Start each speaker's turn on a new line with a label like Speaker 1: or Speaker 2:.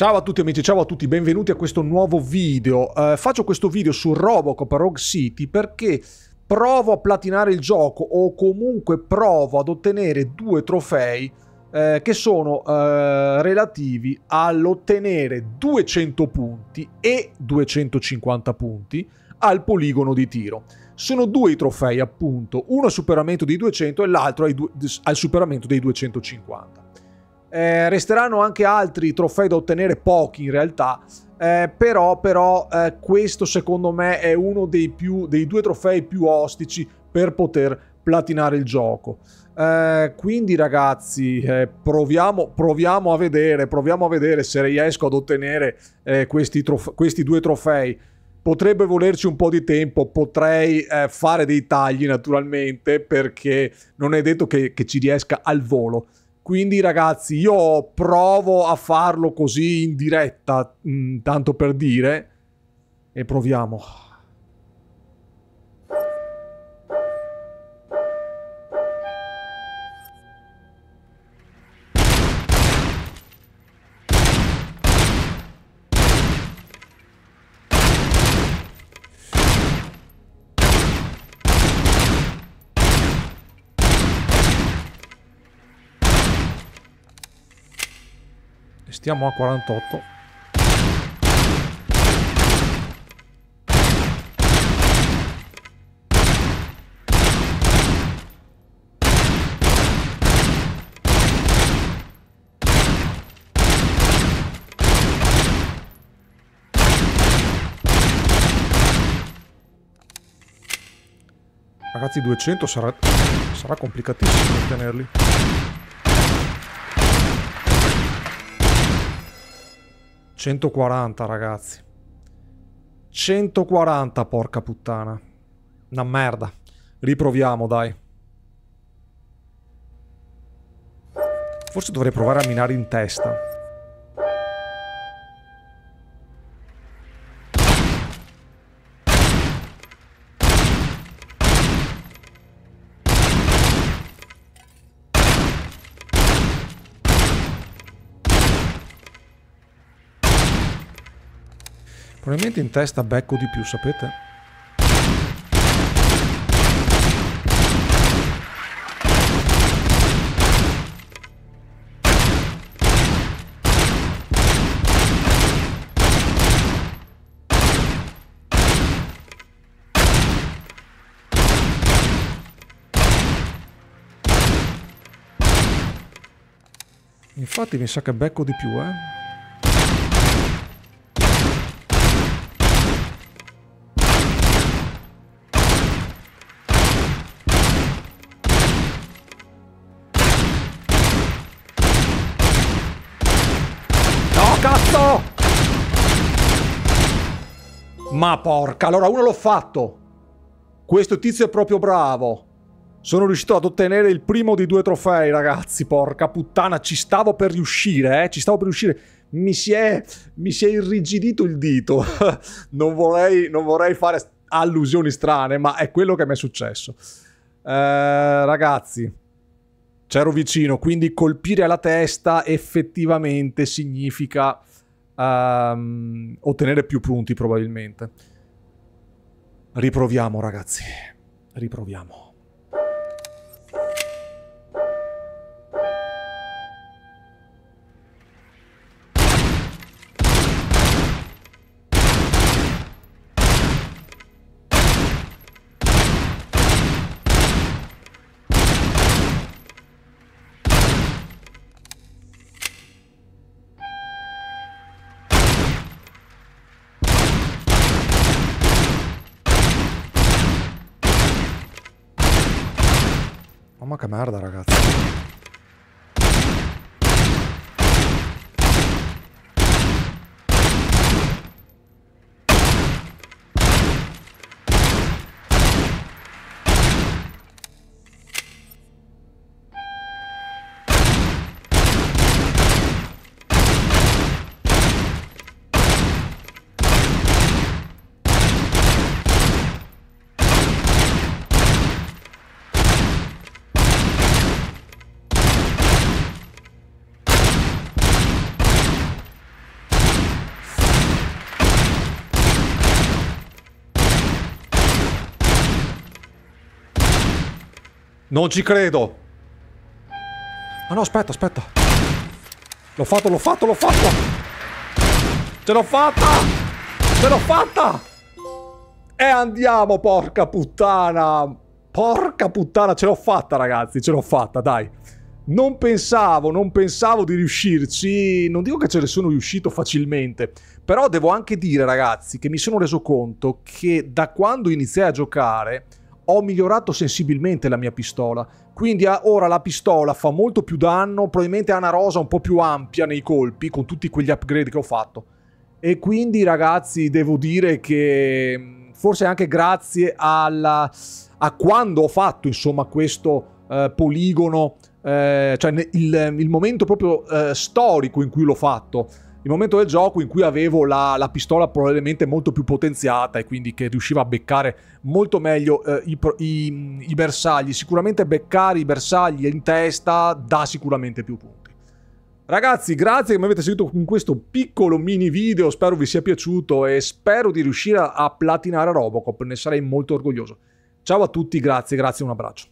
Speaker 1: Ciao a tutti amici, ciao a tutti, benvenuti a questo nuovo video. Uh, faccio questo video su Robocop Rogue City perché provo a platinare il gioco o comunque provo ad ottenere due trofei eh, che sono eh, relativi all'ottenere 200 punti e 250 punti al poligono di tiro. Sono due i trofei appunto, uno al superamento dei 200 e l'altro al superamento dei 250. Eh, resteranno anche altri trofei da ottenere, pochi in realtà, eh, però, però eh, questo secondo me è uno dei, più, dei, due trofei più ostici per poter platinare il gioco. Eh, quindi ragazzi, eh, proviamo, proviamo, a vedere, proviamo a vedere se riesco ad ottenere eh, questi, trof- questi due trofei potrebbe volerci un po' di tempo, potrei eh, fare dei tagli naturalmente perché non è detto che, che, ci riesca al volo. Quindi ragazzi, io provo a farlo così in diretta, mh, mm, tanto per dire, e proviamo. e stiamo a 48 Ragazzi 200 sarà, sarà complicatissimo tenerli. 140 ragazzi. 140 porca puttana. Una merda. Riproviamo dai. Forse dovrei provare a minare in testa. Probabilmente in testa becco di più, sapete? Infatti mi sa che becco di più, eh? Ma porca, allora uno l'ho fatto. Questo tizio è proprio bravo. Sono riuscito ad ottenere il primo di due trofei, ragazzi. Porca puttana, ci stavo per riuscire, eh. Ci stavo per riuscire. Mi si è, mi si è irrigidito il dito. non, vorrei, non vorrei fare allusioni strane, ma è quello che mi è successo. Eh, ragazzi, c'ero vicino, quindi colpire alla testa effettivamente significa um, ottenere più punti probabilmente. Riproviamo ragazzi, riproviamo. Mamma che merda ragazzi Non ci credo! Ah no, aspetta, aspetta! L'ho fatto, l'ho fatto, l'ho fatto! Ce l'ho fatta! Ce l'ho fatta! E andiamo, porca puttana! Porca puttana, ce l'ho fatta, ragazzi, ce l'ho fatta, dai! Non pensavo, non pensavo di riuscirci, non dico che ce ne sono riuscito facilmente, però devo anche dire ragazzi che mi sono reso conto che da quando iniziai a giocare ho migliorato sensibilmente la mia pistola. Quindi ah, ora la pistola fa molto più danno, probabilmente ha una rosa un po' più ampia nei colpi con tutti quegli upgrade che ho fatto. E quindi ragazzi devo dire che mm, forse anche grazie alla, a quando ho fatto insomma questo eh, poligono, eh, cioè il, il, momento proprio eh, storico in cui l'ho fatto, il momento del gioco in cui avevo la, la, pistola probabilmente molto più potenziata e quindi che riusciva a beccare molto meglio eh, i, i, i, bersagli. Sicuramente beccare i bersagli in testa dà sicuramente più punti. Ragazzi, grazie che mi avete seguito con questo piccolo mini video, spero vi sia piaciuto e spero di riuscire a platinare Robocop, ne sarei molto orgoglioso. Ciao a tutti, grazie, grazie, un abbraccio.